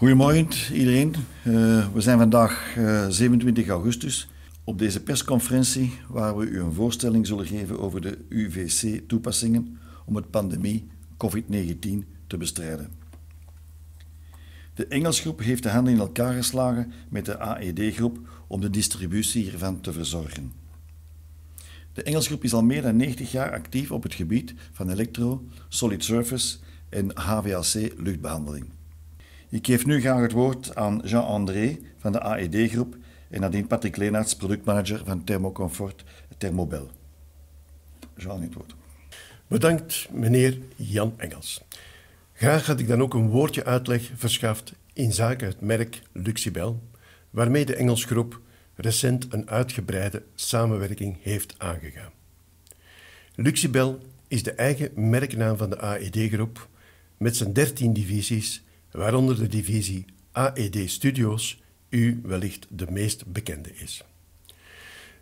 Goedemorgen iedereen. Eh, we zijn vandaag 27 eh, augustus op deze persconferentie waar we u een voorstelling zullen geven over de UVC-toepassingen om het pandemie COVID-19 te bestrijden. De Engelsgroep heeft de handen in elkaar geslagen met de AED-groep om de distributie hiervan te verzorgen. De Engelsgroep is al meer dan 90 jaar actief op het gebied van elektro, solid surface en HVAC-luchtbehandeling. Ik geef nu graag het woord aan Jean-André van de AED-groep en nadien Patrick Leenaerts, productmanager van Thermocomfort Thermobel. Jean, het woord. Bedankt, meneer Jan Engels. Graag had ik dan ook een woordje uitleg verschaft in zaken het merk Luxibel, waarmee de Engels groep recent een uitgebreide samenwerking heeft aangegaan. Luxibel is de eigen merknaam van de AED-groep met zijn 13 divisies waaronder de divisie AED Studios, u wellicht de meest bekende is.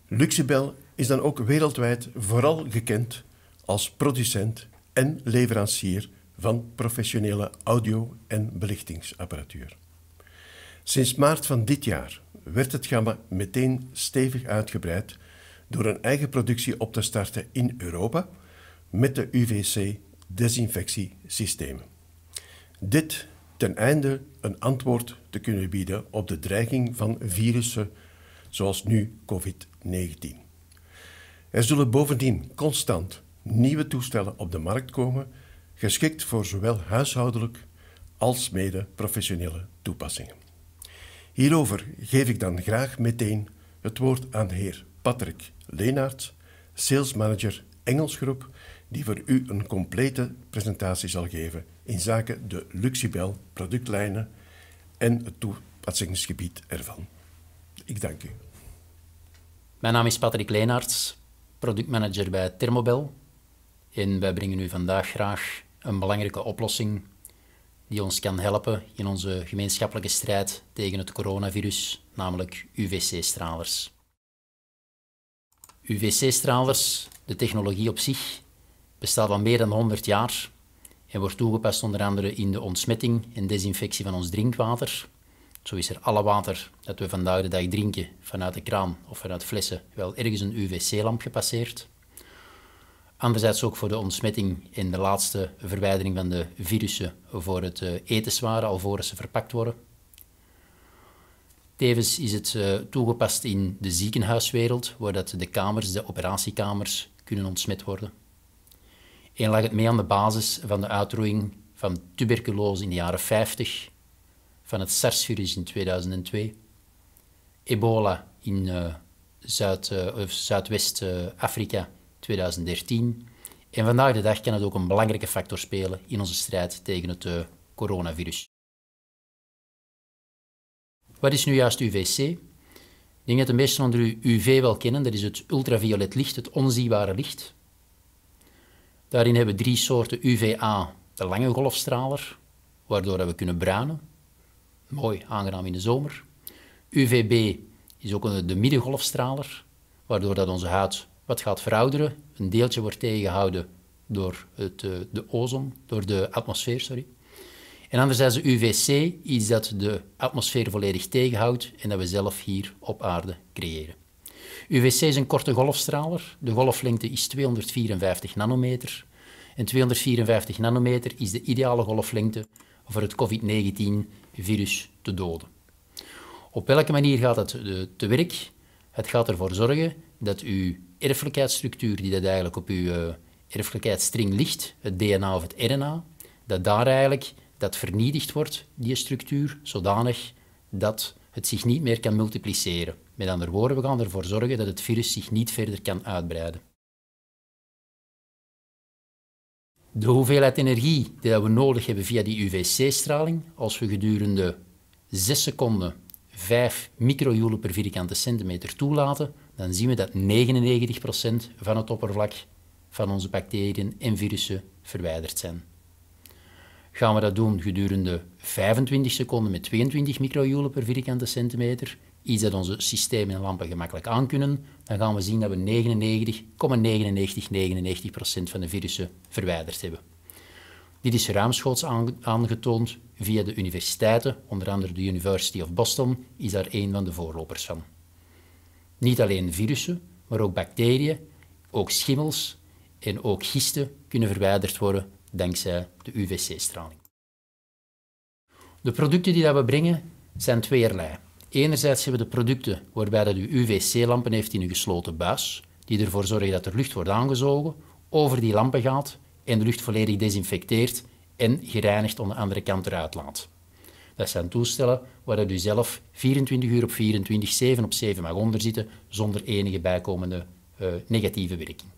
Luxibel is dan ook wereldwijd vooral gekend als producent en leverancier van professionele audio- en belichtingsapparatuur. Sinds maart van dit jaar werd het gamma meteen stevig uitgebreid door een eigen productie op te starten in Europa met de UVC desinfectiesystemen. Dit ten einde een antwoord te kunnen bieden op de dreiging van virussen zoals nu COVID-19. Er zullen bovendien constant nieuwe toestellen op de markt komen, geschikt voor zowel huishoudelijk als mede professionele toepassingen. Hierover geef ik dan graag meteen het woord aan de heer Patrick Leenaert, salesmanager Engelsgroep, die voor u een complete presentatie zal geven in zaken de Luxibel productlijnen en het toepassingsgebied ervan. Ik dank u. Mijn naam is Patrick Leenaerts, productmanager bij Thermobel. En wij brengen u vandaag graag een belangrijke oplossing die ons kan helpen in onze gemeenschappelijke strijd tegen het coronavirus, namelijk UVC-stralers. UVC-stralers de technologie op zich bestaat al meer dan 100 jaar en wordt toegepast onder andere in de ontsmetting en desinfectie van ons drinkwater. Zo is er alle water dat we vandaag de dag drinken vanuit de kraan of vanuit flessen wel ergens een UVC-lamp gepasseerd. Anderzijds ook voor de ontsmetting en de laatste verwijdering van de virussen voor het eh, etensware alvorens ze verpakt worden. Tevens is het eh, toegepast in de ziekenhuiswereld, waar dat de kamers, de operatiekamers, kunnen ontsmet worden. En lag het mee aan de basis van de uitroeiing van tuberculose in de jaren 50, van het SARS-virus in 2002, ebola in eh, Zuid, eh, Zuidwest-Afrika 2013. En vandaag de dag kan het ook een belangrijke factor spelen in onze strijd tegen het eh, coronavirus. Wat is nu juist UVC? Ik denk dat de meesten onder u UV wel kennen. Dat is het ultraviolet licht, het onzichtbare licht. Daarin hebben we drie soorten UVA. De lange golfstraler, waardoor we kunnen bruinen. Mooi, aangenaam in de zomer. UVB is ook de middengolfstraler, waardoor dat onze huid wat gaat verouderen. Een deeltje wordt tegengehouden door het, eh, de ozon, door de atmosfeer, sorry. En anderzijds de UVC, iets dat de atmosfeer volledig tegenhoudt en dat we zelf hier op aarde creëren. UVC is een korte golfstraler. De golflengte is 254 nanometer. En 254 nanometer is de ideale golflengte voor het COVID-19-virus te doden. Op welke manier gaat het eh, te werk? Het gaat ervoor zorgen dat uw erfelijkheidsstructuur, die dat eigenlijk op uw eh, erfelijkheidsstring ligt, het DNA of het RNA, dat daar eigenlijk dat vernietigd wordt, die structuur, zodanig dat het zich niet meer kan multipliceren. Met andere woorden, we gaan ervoor zorgen dat het virus zich niet verder kan uitbreiden. De hoeveelheid energie die we nodig hebben via die UVC-straling, als we gedurende 6 seconden 5 microjoule per vierkante centimeter toelaten, dan zien we dat 99% van het oppervlak van onze bacteriën en virussen verwijderd zijn gaan we dat doen gedurende 25 seconden met 22 microjoule per vierkante centimeter. Iets dat onze systemen en lampen gemakkelijk kunnen. Dan gaan we zien dat we 99,9999% van de virussen verwijderd hebben. Dit is ruimschoots aangetoond via de universiteiten, onder andere de University of Boston is daar een van de voorlopers van. Niet alleen virussen, maar ook bacteriën, ook schimmels en ook gisten kunnen verwijderd worden dankzij de UVC-straling. De producten die dat we brengen zijn tweerlei. Enerzijds hebben we de producten waarbij dat u UVC-lampen heeft in een gesloten buis, die ervoor zorgen dat er lucht wordt aangezogen, over die lampen gaat en de lucht volledig desinfecteert en gereinigd aan de andere kant eruit laat. Dat zijn toestellen waar dat u zelf 24 uur op 24, 7 op 7 mag onderzitten zonder enige bijkomende eh, negatieve werking.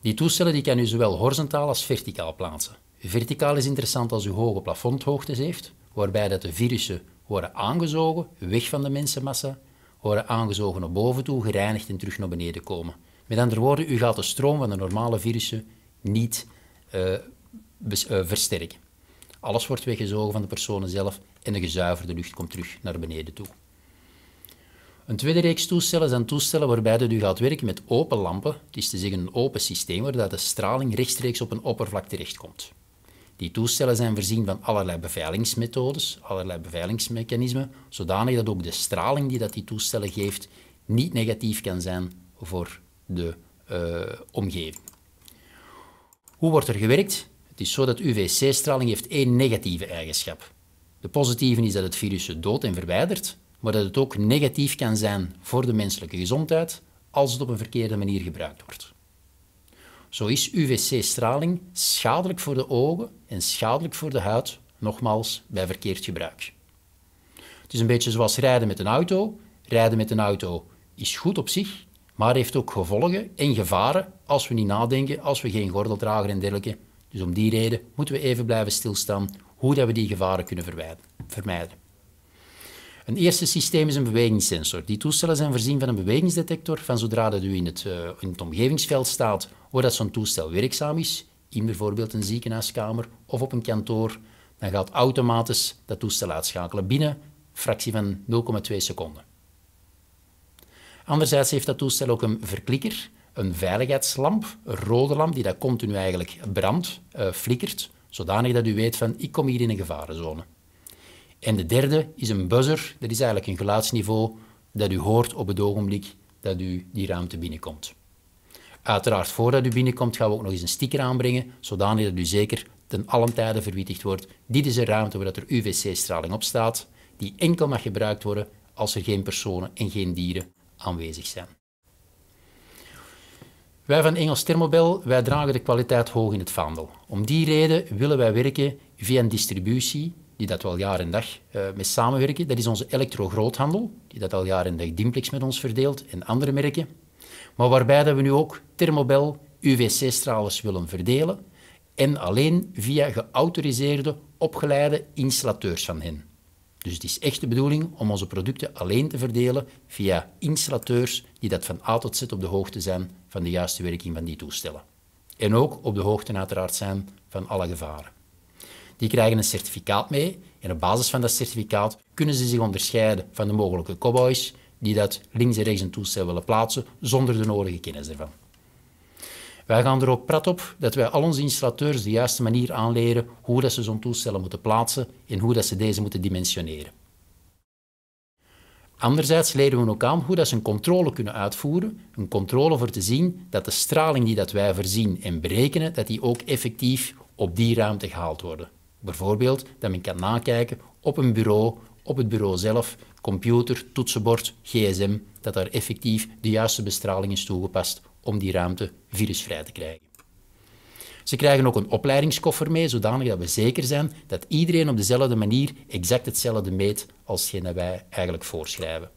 Die toestellen die kan u zowel horizontaal als verticaal plaatsen. Verticaal is interessant als u hoge plafondhoogtes heeft, waarbij dat de virussen worden aangezogen, weg van de mensenmassa, worden aangezogen naar boven toe, gereinigd en terug naar beneden komen. Met andere woorden, u gaat de stroom van de normale virussen niet eh, eh, versterken. Alles wordt weggezogen van de personen zelf en de gezuiverde lucht komt terug naar beneden toe. Een tweede reeks toestellen zijn toestellen waarbij u gaat werken met open lampen, het is te zeggen een open systeem waar de straling rechtstreeks op een oppervlak terechtkomt. Die toestellen zijn voorzien van allerlei beveiligingsmethodes, allerlei beveiligingsmechanismen, zodanig dat ook de straling die dat die toestellen geeft niet negatief kan zijn voor de eh, omgeving. Hoe wordt er gewerkt? Het is zo dat UVC-straling heeft één negatieve eigenschap. De positieve is dat het virus dood en verwijdert maar dat het ook negatief kan zijn voor de menselijke gezondheid als het op een verkeerde manier gebruikt wordt. Zo is UVC-straling schadelijk voor de ogen en schadelijk voor de huid, nogmaals bij verkeerd gebruik. Het is een beetje zoals rijden met een auto. Rijden met een auto is goed op zich, maar heeft ook gevolgen en gevaren als we niet nadenken, als we geen gordeldrager en dergelijke. Dus om die reden moeten we even blijven stilstaan hoe dat we die gevaren kunnen vermijden. Een eerste systeem is een bewegingssensor. Die toestellen zijn voorzien van een bewegingsdetector. Van zodra dat u in het, eh, in het omgevingsveld staat, wordt dat zo'n toestel werkzaam is, in bijvoorbeeld een ziekenhuiskamer of op een kantoor, dan gaat automatisch dat toestel uitschakelen binnen een fractie van 0,2 seconden. Anderzijds heeft dat toestel ook een verklikker, een veiligheidslamp, een rode lamp die dat continu eigenlijk brandt, uh, flikkert, zodanig dat u weet van ik kom hier in een gevarenzone. En de derde is een buzzer. Dat is eigenlijk een geluidsniveau dat u hoort op het ogenblik dat u die ruimte binnenkomt. Uiteraard, voordat u binnenkomt, gaan we ook nog eens een sticker aanbrengen, zodanig dat u zeker ten allen tijde verwittigd wordt. Dit is een ruimte waar er UVC-straling op staat, die enkel mag gebruikt worden als er geen personen en geen dieren aanwezig zijn. Wij van Engels Thermobel, wij dragen de kwaliteit hoog in het vaandel. Om die reden willen wij werken via een distributie die dat al jaar en dag uh, mee samenwerken. Dat is onze elektrogroothandel, die dat al jaar en dag Dimplex met ons verdeelt en andere merken. Maar waarbij dat we nu ook thermobel UVC-stralers willen verdelen en alleen via geautoriseerde, opgeleide installateurs van hen. Dus het is echt de bedoeling om onze producten alleen te verdelen via installateurs die dat van A tot Z op de hoogte zijn van de juiste werking van die toestellen. En ook op de hoogte uiteraard zijn van alle gevaren. Die krijgen een certificaat mee en op basis van dat certificaat kunnen ze zich onderscheiden van de mogelijke cowboys die dat links en rechts een toestel willen plaatsen zonder de nodige kennis ervan. Wij gaan erop prat op dat wij al onze installateurs de juiste manier aanleren hoe dat ze zo'n toestellen moeten plaatsen en hoe dat ze deze moeten dimensioneren. Anderzijds leren we ook aan hoe dat ze een controle kunnen uitvoeren. Een controle voor te zien dat de straling die dat wij voorzien en berekenen, dat die ook effectief op die ruimte gehaald worden. Bijvoorbeeld dat men kan nakijken op een bureau, op het bureau zelf, computer, toetsenbord, gsm, dat daar effectief de juiste bestraling is toegepast om die ruimte virusvrij te krijgen. Ze krijgen ook een opleidingskoffer mee, zodanig dat we zeker zijn dat iedereen op dezelfde manier exact hetzelfde meet als wij eigenlijk voorschrijven.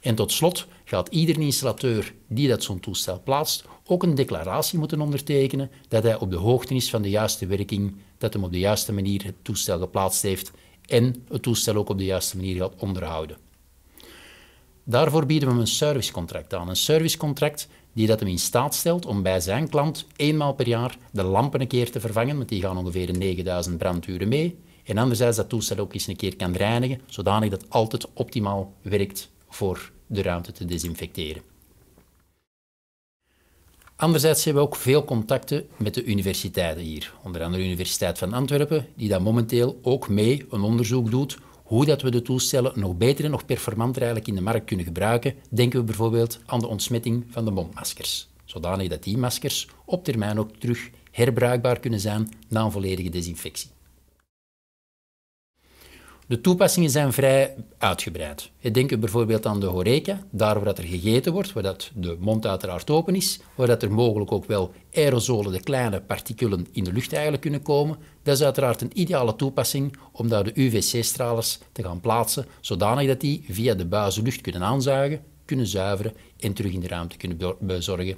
En tot slot gaat iedere installateur die dat zo'n toestel plaatst ook een declaratie moeten ondertekenen dat hij op de hoogte is van de juiste werking dat hem op de juiste manier het toestel geplaatst heeft en het toestel ook op de juiste manier gaat onderhouden. Daarvoor bieden we hem een servicecontract aan. Een servicecontract die dat hem in staat stelt om bij zijn klant eenmaal per jaar de lampen een keer te vervangen, want die gaan ongeveer 9000 branduren mee. En anderzijds dat toestel ook eens een keer kan reinigen, zodanig dat het altijd optimaal werkt voor de ruimte te desinfecteren. Anderzijds hebben we ook veel contacten met de universiteiten hier. Onder andere de Universiteit van Antwerpen, die daar momenteel ook mee een onderzoek doet hoe dat we de toestellen nog beter en nog performanter eigenlijk in de markt kunnen gebruiken. Denken we bijvoorbeeld aan de ontsmetting van de mondmaskers. Zodanig dat die maskers op termijn ook terug herbruikbaar kunnen zijn na een volledige desinfectie. De toepassingen zijn vrij uitgebreid. Denk bijvoorbeeld aan de horeca, daar waar dat er gegeten wordt, waar dat de mond uiteraard open is, waar dat er mogelijk ook wel aerosolen, de kleine partikelen in de lucht eigenlijk kunnen komen. Dat is uiteraard een ideale toepassing om daar de UVC-stralers te gaan plaatsen, zodanig dat die via de buizen lucht kunnen aanzuigen, kunnen zuiveren en terug in de ruimte kunnen bezorgen.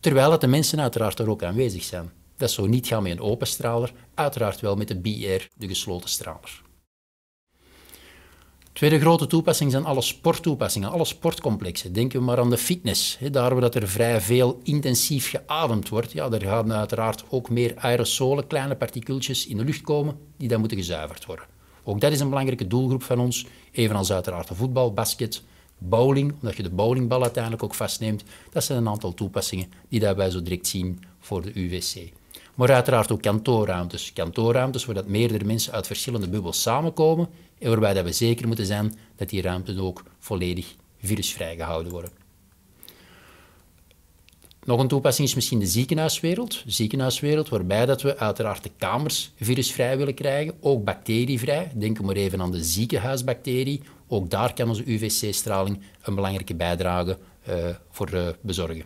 Terwijl dat de mensen uiteraard er ook aanwezig zijn. Dat zou niet gaan met een open straler, uiteraard wel met de BR, de gesloten straler. Tweede grote toepassing zijn alle sporttoepassingen, alle sportcomplexen. Denken we maar aan de fitness. daar waar dat er vrij veel intensief geademd wordt, ja, daar gaan uiteraard ook meer aerosolen, kleine partikeltjes in de lucht komen, die dan moeten gezuiverd worden. Ook dat is een belangrijke doelgroep van ons, evenals uiteraard de voetbal, basket, bowling, omdat je de bowlingbal uiteindelijk ook vastneemt. Dat zijn een aantal toepassingen die daarbij wij zo direct zien voor de UWC. Maar uiteraard ook kantoorruimtes. Kantoorruimtes waar dat meerdere mensen uit verschillende bubbels samenkomen en waarbij dat we zeker moeten zijn dat die ruimtes ook volledig virusvrij gehouden worden. Nog een toepassing is misschien de ziekenhuiswereld. ziekenhuiswereld waarbij dat we uiteraard de kamers virusvrij willen krijgen, ook bacterievrij. Denk maar even aan de ziekenhuisbacterie. Ook daar kan onze UVC-straling een belangrijke bijdrage eh, voor eh, bezorgen.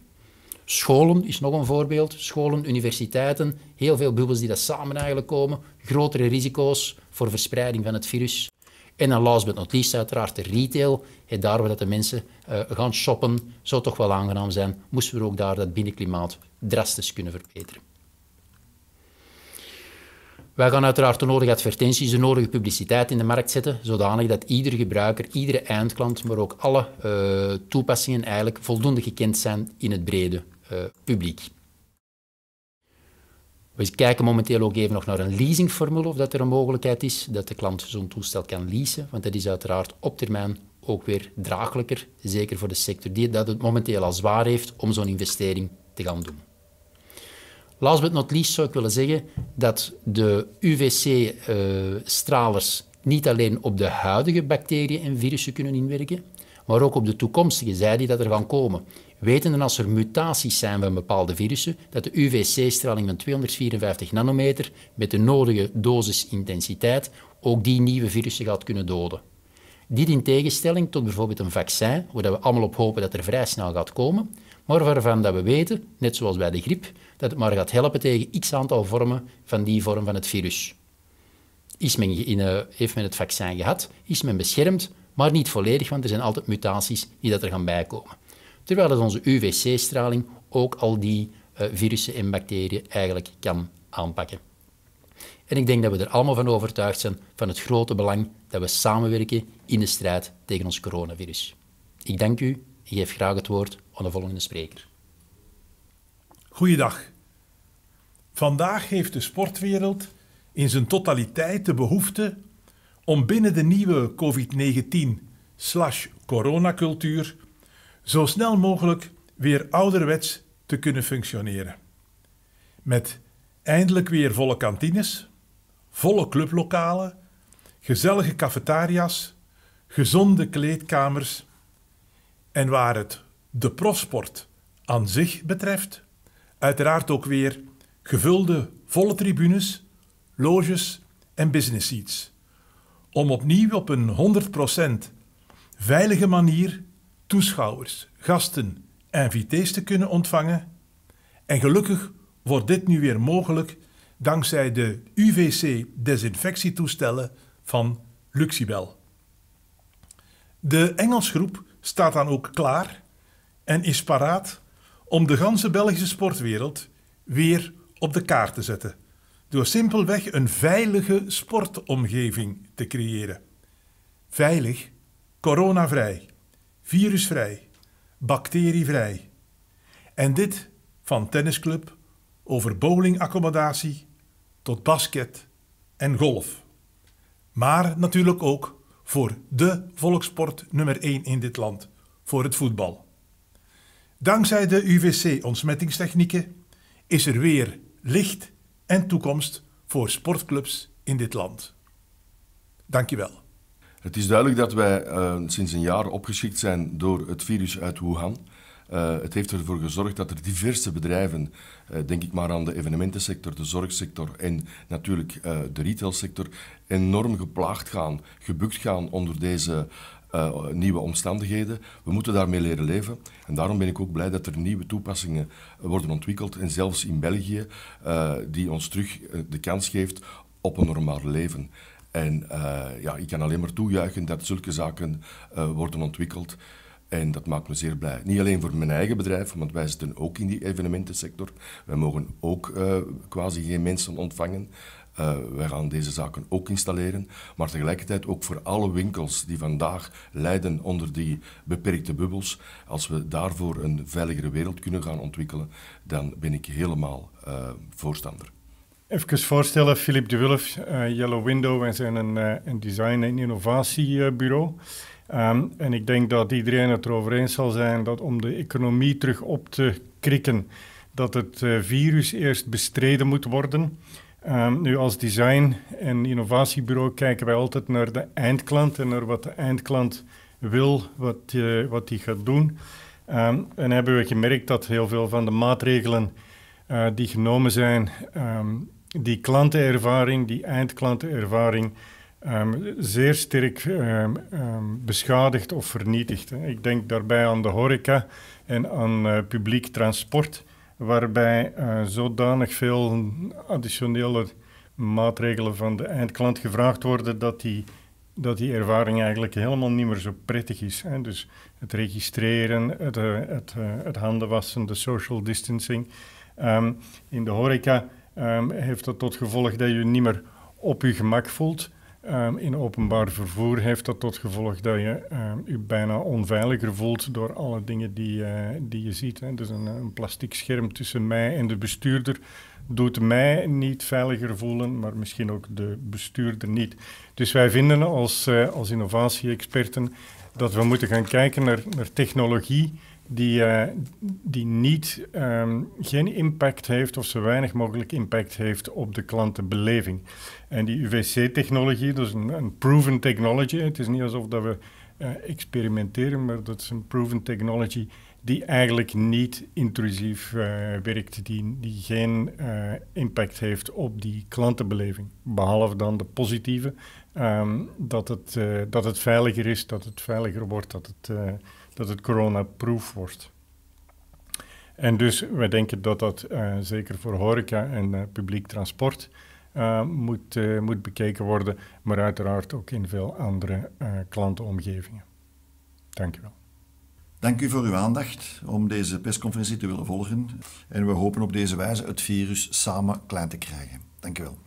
Scholen is nog een voorbeeld. Scholen, universiteiten, heel veel bubbels die dat samen eigenlijk komen. Grotere risico's voor verspreiding van het virus. En dan last but not least uiteraard de retail. En daar waar dat de mensen eh, gaan shoppen, zou toch wel aangenaam zijn, moesten we ook daar dat binnenklimaat drastisch kunnen verbeteren. Wij gaan uiteraard de nodige advertenties, de nodige publiciteit in de markt zetten, zodanig dat iedere gebruiker, iedere eindklant, maar ook alle eh, toepassingen eigenlijk voldoende gekend zijn in het brede eh, publiek. We kijken momenteel ook even nog naar een leasingformule, of dat er een mogelijkheid is dat de klant zo'n toestel kan leasen, want dat is uiteraard op termijn ook weer draaglijker, zeker voor de sector die dat het momenteel al zwaar heeft om zo'n investering te gaan doen. Last but not least zou ik willen zeggen dat de UVC-stralers eh, niet alleen op de huidige bacteriën en virussen kunnen inwerken, maar ook op de toekomstige, zij die dat er gaan komen wetende als er mutaties zijn van bepaalde virussen, dat de UVC-straling van 254 nanometer met de nodige dosis intensiteit ook die nieuwe virussen gaat kunnen doden. Dit in tegenstelling tot bijvoorbeeld een vaccin, waar we allemaal op hopen dat er vrij snel gaat komen, maar waarvan dat we weten, net zoals bij de griep, dat het maar gaat helpen tegen x aantal vormen van die vorm van het virus. Is men, eh, heeft men het vaccin gehad, is men beschermd, maar niet volledig, want er zijn altijd mutaties die dat er gaan bijkomen. Terwijl dat onze UVC-straling ook al die eh, virussen en bacteriën eigenlijk kan aanpakken. En ik denk dat we er allemaal van overtuigd zijn van het grote belang dat we samenwerken in de strijd tegen ons coronavirus. Ik dank u en geef graag het woord aan de volgende spreker. Goeiedag. Vandaag heeft de sportwereld in zijn totaliteit de behoefte om binnen de nieuwe COVID-19 slash coronacultuur zo snel mogelijk weer ouderwets te kunnen functioneren. Met eindelijk weer volle kantines, volle clublokalen, gezellige cafetaria's, gezonde kleedkamers en waar het de profsport aan zich betreft, uiteraard ook weer gevulde volle tribunes, loges en business seats. Om opnieuw op een 100% veilige manier toeschouwers, gasten en invités te kunnen ontvangen. En gelukkig wordt dit nu weer mogelijk dankzij de UVC-desinfectietoestellen van Luxibel. De Engelsgroep staat dan ook klaar en is paraat om de ganse Belgische sportwereld weer op de kaart te zetten. Door simpelweg een veilige sportomgeving te creëren. Veilig, coronavrij virusvrij, bacterievrij. En dit van tennisclub over bowlingaccommodatie tot basket en golf. Maar natuurlijk ook voor de volkssport nummer 1 in dit land, voor het voetbal. Dankzij de UVC-ontsmettingstechnieken is er weer licht en toekomst voor sportclubs in dit land. Dankjewel. Het is duidelijk dat wij eh, sinds een jaar opgeschikt zijn door het virus uit Wuhan. Eh, het heeft ervoor gezorgd dat er diverse bedrijven, eh, denk ik maar aan de evenementensector, de zorgsector en natuurlijk de retailsector, enorm geplaagd gaan, gebukt gaan onder deze nieuwe omstandigheden. We moeten daarmee leren leven. En daarom ben ik ook blij dat er nieuwe toepassingen worden ontwikkeld. En zelfs in België, die ons terug de kans geeft op een normaal leven. En eh, ja, ik kan alleen maar toejuichen dat zulke zaken eh, worden ontwikkeld. En dat maakt me zeer blij. Niet alleen voor mijn eigen bedrijf, want wij zitten ook in die evenementensector. Wij mogen ook eh, quasi geen mensen ontvangen. Uh, wij gaan deze zaken ook installeren, maar tegelijkertijd ook voor alle winkels die vandaag lijden onder die beperkte bubbels. Als we daarvoor een veiligere wereld kunnen gaan ontwikkelen, dan ben ik helemaal voorstander. Even voorstellen, Philip de Wulf, uh, eh, Yellow Window. Wij zijn een, eh, een design- en innovatiebureau. Ehm, en ik denk dat iedereen het erover eens zal zijn dat om de economie terug op te krikken, dat het eh, virus eerst bestreden moet worden. Ehm, nu, als design- en innovatiebureau kijken wij altijd naar de eindklant en naar wat de eindklant wil, wat hij wat gaat doen. Ehm, en hebben we gemerkt dat heel veel van de maatregelen die genomen zijn, die klantenervaring, die eindklantenervaring, ehm, zeer sterk um, beschadigd of vernietigd. Ik denk daarbij aan de horeca en aan eh, publiek transport, waarbij eh, zodanig veel additionele maatregelen van de eindklant gevraagd worden dat die dat die ervaring eigenlijk helemaal niet meer zo prettig is. Hè. Dus het registreren, het, eh, het, het, handenwassen, de social distancing. in de horeca Ehm, heeft dat tot gevolg dat je niet meer op je gemak voelt. Ehm, in openbaar vervoer heeft dat tot gevolg dat je ehm, je bijna onveiliger voelt door alle dingen die, eh, die je ziet. Hè. Dus een, een plastic scherm tussen mij en de bestuurder doet mij niet veiliger voelen, maar misschien ook de bestuurder niet. Dus wij vinden als, eh, als innovatie-experten dat we moeten gaan kijken naar, naar technologie die, eh, die niet, ehm, geen impact heeft of zo weinig mogelijk impact heeft op de klantenbeleving. En die uvc technologie dat is een, proven technology. Het is niet alsof dat we eh, experimenteren, maar dat is een proven technology die eigenlijk niet intrusief eh, werkt, die, die geen impact heeft op die klantenbeleving. Behalve dan de positieve, ehm, dat, het, dat het veiliger is, dat het veiliger wordt, dat het dat het coronaproof wordt. En dus wij denken dat dat eh, zeker voor horeca en uh, publiek transport eh, moet, moet bekeken worden, maar uiteraard ook in veel andere klantenomgevingen. Dank u wel. Dank u voor uw aandacht om deze persconferentie te willen volgen. En we hopen op deze wijze het virus samen klein te krijgen. Dank u wel.